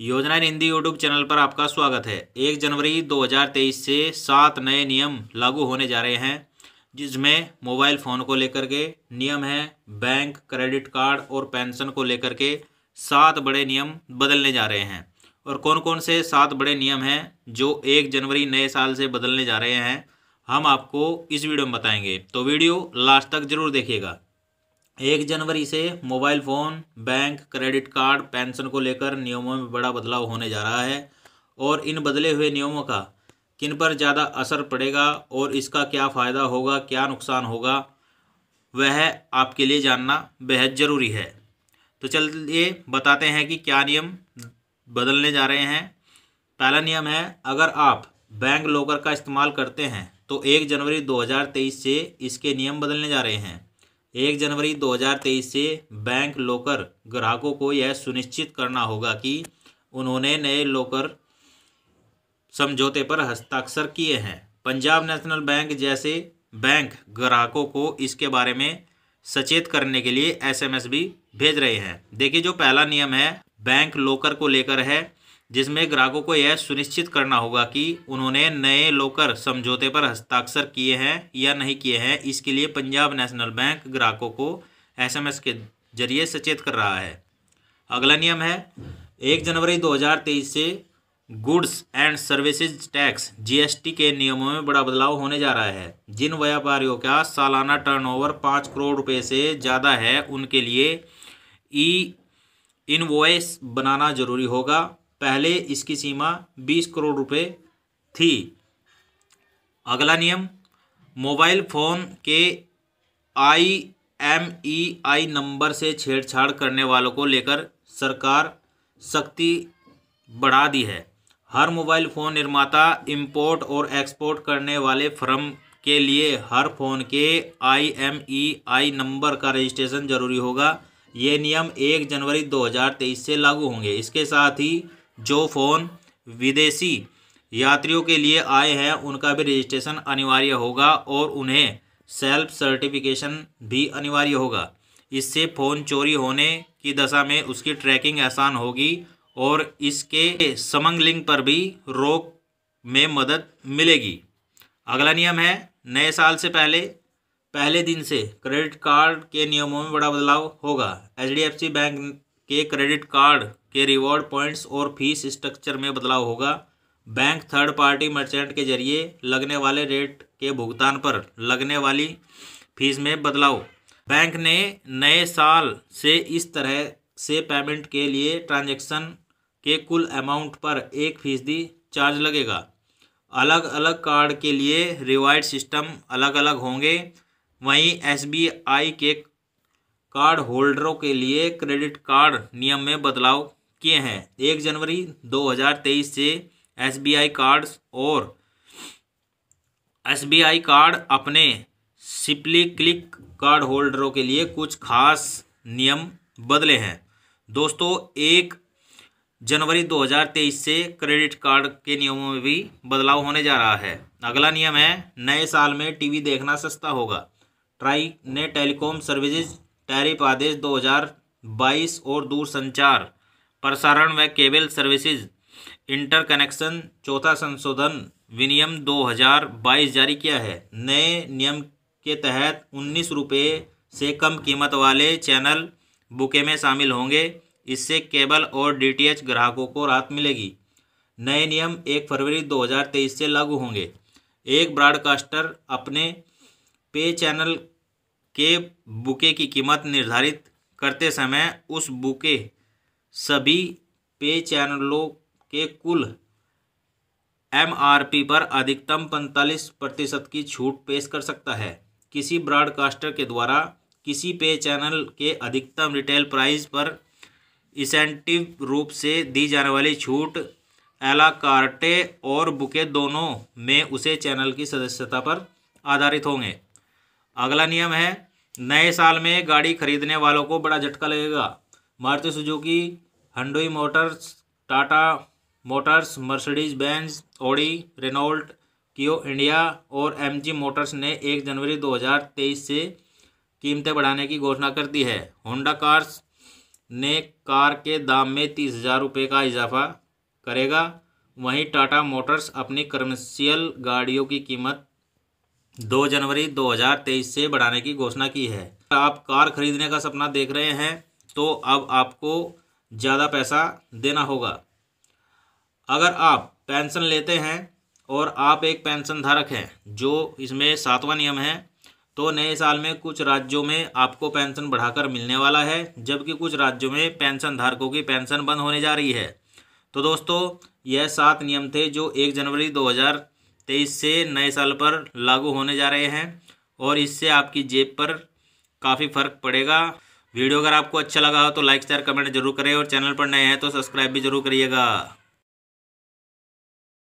योजना इन Hindi YouTube channel पर आपका स्वागत है एक जनवरी 2023 से सात नए नियम लागू होने जा रहे हैं जिसमें मोबाइल फ़ोन को लेकर के नियम हैं बैंक क्रेडिट कार्ड और पेंशन को लेकर के सात बड़े नियम बदलने जा रहे हैं और कौन कौन से सात बड़े नियम हैं जो एक जनवरी नए साल से बदलने जा रहे हैं हम आपको इस वीडियो में बताएंगे तो वीडियो लास्ट तक ज़रूर देखिएगा एक जनवरी से mobile phone bank credit card pension को लेकर नियमों में बड़ा बदलाव होने जा रहा है और इन बदले हुए नियमों का किन पर ज़्यादा असर पड़ेगा और इसका क्या फ़ायदा होगा क्या नुकसान होगा वह आपके लिए जानना बेहद ज़रूरी है तो चलिए बताते हैं कि क्या नियम बदलने जा रहे हैं पहला नियम है अगर आप बैंक लॉकर का इस्तेमाल करते हैं तो एक जनवरी 2023 से इसके नियम बदलने जा रहे हैं एक जनवरी 2023 से बैंक लोकर ग्राहकों को यह सुनिश्चित करना होगा कि उन्होंने नए लोकर समझौते पर हस्ताक्षर किए हैं पंजाब नेशनल बैंक जैसे बैंक ग्राहकों को इसके बारे में सचेत करने के लिए एसएमएस भी भेज रहे हैं देखिए जो पहला नियम है बैंक लोकर को लेकर है जिसमें ग्राहकों को यह सुनिश्चित करना होगा कि उन्होंने नए लोकर समझौते पर हस्ताक्षर किए हैं या नहीं किए हैं इसके लिए पंजाब नेशनल बैंक ग्राहकों को एसएमएस के जरिए सचेत कर रहा है अगला नियम है एक जनवरी 2023 से goods and services tax GST के नियमों में बड़ा बदलाव होने जा रहा है जिन व्यापारियों का सालाना टर्न पाँच करोड़ रुपये से ज़्यादा है उनके लिए ई इनवॉइस बनाना जरूरी होगा पहले इसकी सीमा बीस करोड़ रुपए थी अगला नियम मोबाइल फ़ोन के I M E I number से छेड़छाड़ करने वालों को लेकर सरकार सख्ती बढ़ा दी है हर मोबाइल फ़ोन निर्माता इंपोर्ट और एक्सपोर्ट करने वाले फर्म के लिए हर फ़ोन के I M E I number का रजिस्ट्रेशन जरूरी होगा ये नियम एक जनवरी 2023 से लागू होंगे इसके साथ ही जो फ़ोन विदेशी यात्रियों के लिए आए हैं उनका भी रजिस्ट्रेशन अनिवार्य होगा और उन्हें सेल्फ सर्टिफिकेशन भी अनिवार्य होगा इससे फ़ोन चोरी होने की दशा में उसकी ट्रैकिंग आसान होगी और इसके समंगलिंग पर भी रोक में मदद मिलेगी अगला नियम है नए साल से पहले पहले दिन से क्रेडिट कार्ड के नियमों में बड़ा बदलाव होगा एच बैंक के क्रेडिट कार्ड के रिवॉर्ड पॉइंट्स और फीस स्ट्रक्चर में बदलाव होगा बैंक थर्ड पार्टी मर्चेंट के जरिए लगने वाले रेट के भुगतान पर लगने वाली फीस में बदलाव बैंक ने नए साल से इस तरह से पेमेंट के लिए ट्रांजैक्शन के कुल अमाउंट पर एक फीसदी चार्ज लगेगा अलग अलग कार्ड के लिए रिवाइड सिस्टम अलग अलग होंगे वहीं एसबीआई के कार्ड होल्डरों के लिए क्रेडिट कार्ड नियम में बदलाव किए हैं एक जनवरी 2023 से एसबीआई कार्ड्स और एसबीआई कार्ड अपने सिपली क्लिक कार्ड होल्डरों के लिए कुछ खास नियम बदले हैं दोस्तों एक जनवरी 2023 से क्रेडिट कार्ड के नियमों में भी बदलाव होने जा रहा है अगला नियम है नए साल में टीवी देखना सस्ता होगा ट्राई ने टेलीकॉम सर्विसेज टैरिफ आदेश 2022 और दूरसंचार प्रसारण व केबल सर्विसेज इंटरकनेक्शन चौथा संशोधन विनियम 2022 जारी किया है नए नियम के तहत उन्नीस रुपये से कम कीमत वाले चैनल बुके में शामिल होंगे इससे केबल और डीटीएच ग्राहकों को राहत मिलेगी नए नियम एक फरवरी 2023 से लागू होंगे एक ब्रॉडकास्टर अपने पे चैनल के बुके की कीमत निर्धारित करते समय उस बुके सभी पे चैनलों के कुल एमआरपी पर अधिकतम पैंतालीस प्रतिशत की छूट पेश कर सकता है किसी ब्रॉडकास्टर के द्वारा किसी पे चैनल के अधिकतम रिटेल प्राइस पर इंसेंटिव रूप से दी जाने वाली छूट एलाकार्टे और बुके दोनों में उसे चैनल की सदस्यता पर आधारित होंगे अगला नियम है नए साल में गाड़ी खरीदने वालों को बड़ा झटका लगेगा Maruti Suzuki Hyundai Motors Tata Motors Mercedes Benz Audi Renault Kia India और एमजी मोटर्स ने 1 जनवरी 2023 से कीमतें बढ़ाने की घोषणा कर दी है होंडा कार्स ने कार के दाम में तीस हज़ार रुपये का इजाफा करेगा वहीं टाटा मोटर्स अपनी कमर्शियल गाड़ियों की कीमत दो जनवरी 2023 से बढ़ाने की घोषणा की है आप कार खरीदने का सपना देख रहे हैं तो अब आपको ज़्यादा पैसा देना होगा अगर आप पेंशन लेते हैं और आप एक पेंशन धारक हैं जो इसमें सातवां नियम है तो नए साल में कुछ राज्यों में आपको पेंशन बढ़ाकर मिलने वाला है जबकि कुछ राज्यों में पेंशन धारकों की पेंशन बंद होने जा रही है तो दोस्तों यह सात नियम थे जो एक जनवरी दो तेईस तो से नए साल पर लागू होने जा रहे हैं और इससे आपकी जेब पर काफ़ी फ़र्क पड़ेगा वीडियो अगर आपको अच्छा लगा हो तो लाइक शेयर कमेंट जरूर करें और चैनल पर नए हैं तो सब्सक्राइब भी जरूर करिएगा